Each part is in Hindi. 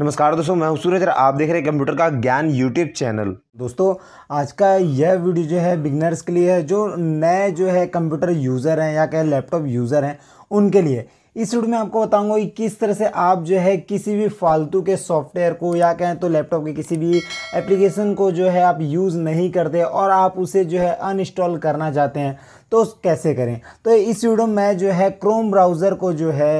नमस्कार दोस्तों मैं सूरज और आप देख रहे हैं कंप्यूटर का ज्ञान यूट्यूब चैनल दोस्तों आज का यह वीडियो जो है बिगनर्स के लिए है जो नए जो है कंप्यूटर यूज़र हैं या कहें लैपटॉप यूज़र हैं उनके लिए इस वीडियो में आपको बताऊंगा कि किस तरह से आप जो है किसी भी फालतू के सॉफ्टवेयर को या कहें तो लैपटॉप के किसी भी एप्लीकेशन को जो है आप यूज़ नहीं करते और आप उसे जो है अनइंस्टॉल करना चाहते हैं तो कैसे करें तो इस वीडियो में मैं जो है क्रोम ब्राउज़र को जो है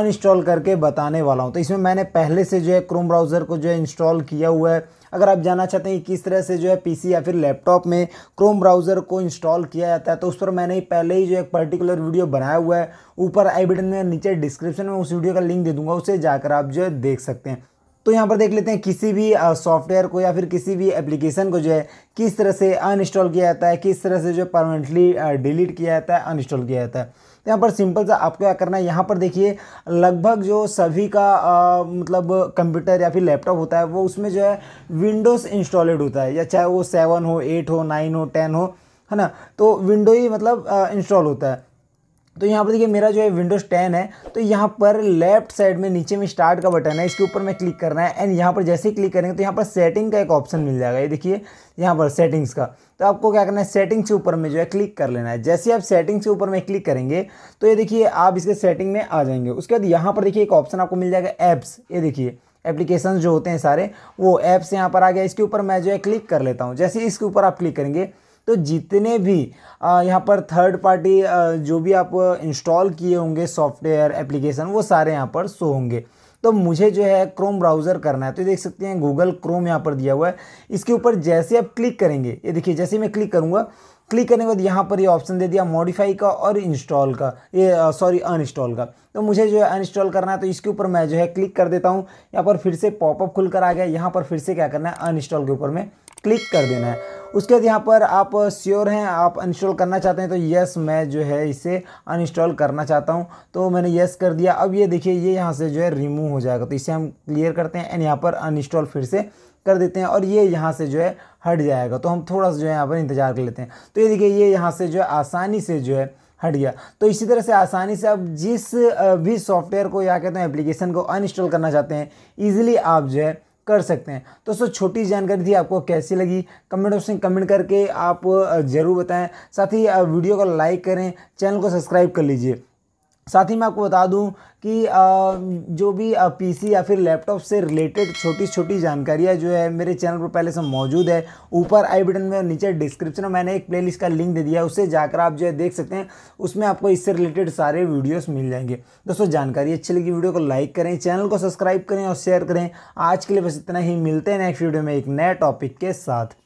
अनइंस्टॉल करके बताने वाला हूँ तो इसमें मैंने पहले से जो है क्रोम ब्राउज़र को जो है इंस्टॉल किया हुआ है अगर आप जानना चाहते हैं कि किस तरह से जो है पीसी या फिर लैपटॉप में क्रोम ब्राउज़र को इंस्टॉल किया जाता है तो उस पर मैंने पहले ही जो एक पर्टिकुलर वीडियो बनाया हुआ है ऊपर आई बटन में नीचे डिस्क्रिप्शन में उस वीडियो का लिंक दे दूंगा उसे जाकर आप जो है देख सकते हैं तो यहाँ पर देख लेते हैं किसी भी सॉफ्टवेयर को या फिर किसी भी एप्लीकेशन को जो है किस तरह से अनइंस्टॉल किया जाता है किस तरह से जो परमानेंटली डिलीट किया जाता है अनइंस्टॉल किया जाता है तो यहाँ पर सिंपल सा आपको क्या करना है यहाँ पर देखिए लगभग जो सभी का आ, मतलब कंप्यूटर या फिर लैपटॉप होता है वो उसमें जो है विंडोज़ इंस्टॉलेड होता है या चाहे वो सेवन हो एट हो नाइन हो टेन हो है ना तो विंडो ही मतलब इंस्टॉल होता है तो यहाँ पर देखिए मेरा जो है विंडोज़ 10 है तो यहाँ पर लेफ्ट साइड में नीचे में स्टार्ट का बटन है इसके ऊपर मैं क्लिक करना है एंड यहाँ पर जैसे ही क्लिक करेंगे तो यहाँ पर सेटिंग का एक ऑप्शन मिल जाएगा ये देखिए यहाँ पर सेटिंग्स का तो आपको क्या करना है सेटिंग्स के ऊपर में जो है क्लिक कर लेना है जैसे आप सेटिंग्स के ऊपर में क्लिक करेंगे तो ये देखिए आप इसके सेटिंग में आ जाएंगे उसके बाद यहाँ पर देखिए एक ऑप्शन आपको मिल जाएगा ऐप्स ये देखिए एप्लीकेशन जो होते हैं सारे वो ऐप्स यहाँ पर आ गया इसके ऊपर मैं जो है क्लिक कर लेता हूँ जैसे इसके ऊपर आप क्लिक करेंगे तो जितने भी यहाँ पर थर्ड पार्टी जो भी आप इंस्टॉल किए होंगे सॉफ्टवेयर एप्लीकेशन वो सारे यहाँ पर शो होंगे तो मुझे जो है क्रोम ब्राउज़र करना है तो ये देख सकते हैं गूगल क्रोम यहाँ पर दिया हुआ है इसके ऊपर जैसे आप क्लिक करेंगे ये देखिए जैसे मैं क्लिक करूँगा क्लिक करने के बाद यहाँ पर ये यह ऑप्शन दे दिया मॉडिफाई का और इंस्टॉल का ये सॉरी अनइंस्टॉल का तो मुझे जो है अनइंस्टॉल करना है तो इसके ऊपर मैं जो है क्लिक कर देता हूँ यहाँ पर फिर से पॉपअप खुल कर आ गया यहाँ पर फिर से क्या करना है अनइंस्टॉल के ऊपर मैं क्लिक कर देना है उसके बाद यहाँ पर आप श्योर हैं आप अनइंस्टॉल करना चाहते हैं तो यस मैं जो है इसे अनइंस्टॉल करना चाहता हूँ तो मैंने यस कर दिया अब ये देखिए ये यहाँ से जो है रिमूव हो जाएगा तो इसे हम क्लियर करते हैं एंड यहाँ पर अनइंस्टॉल फिर से कर देते हैं और ये यहाँ से जो है हट जाएगा तो हम थोड़ा सा जो है यहाँ पर इंतज़ार कर लेते हैं तो ये देखिए ये यहाँ से जो है आसानी से जो है हट गया तो इसी तरह से आसानी से आप जिस भी सॉफ्टवेयर को या कहते हैं एप्लीकेशन को अनइंस्टॉल करना चाहते हैं ईजिली आप जो है कर सकते हैं दोस्तों छोटी जानकारी थी आपको कैसी लगी कमेंट ऑप्शन कमेंट करके आप ज़रूर बताएं साथ ही वीडियो को लाइक करें चैनल को सब्सक्राइब कर लीजिए साथ ही मैं आपको बता दूं कि जो भी पीसी या फिर लैपटॉप से रिलेटेड छोटी छोटी जानकारियाँ जो है मेरे चैनल पर पहले से मौजूद है ऊपर आई बटन में और नीचे डिस्क्रिप्शन में मैंने एक प्लेलिस्ट का लिंक दे दिया है उससे जाकर आप जो है देख सकते हैं उसमें आपको इससे रिलेटेड सारे वीडियोस मिल जाएंगे दोस्तों जानकारी अच्छी लगी वीडियो को लाइक करें चैनल को सब्सक्राइब करें और शेयर करें आज के लिए बस इतना ही मिलते हैं नेक्स्ट वीडियो में एक नए टॉपिक के साथ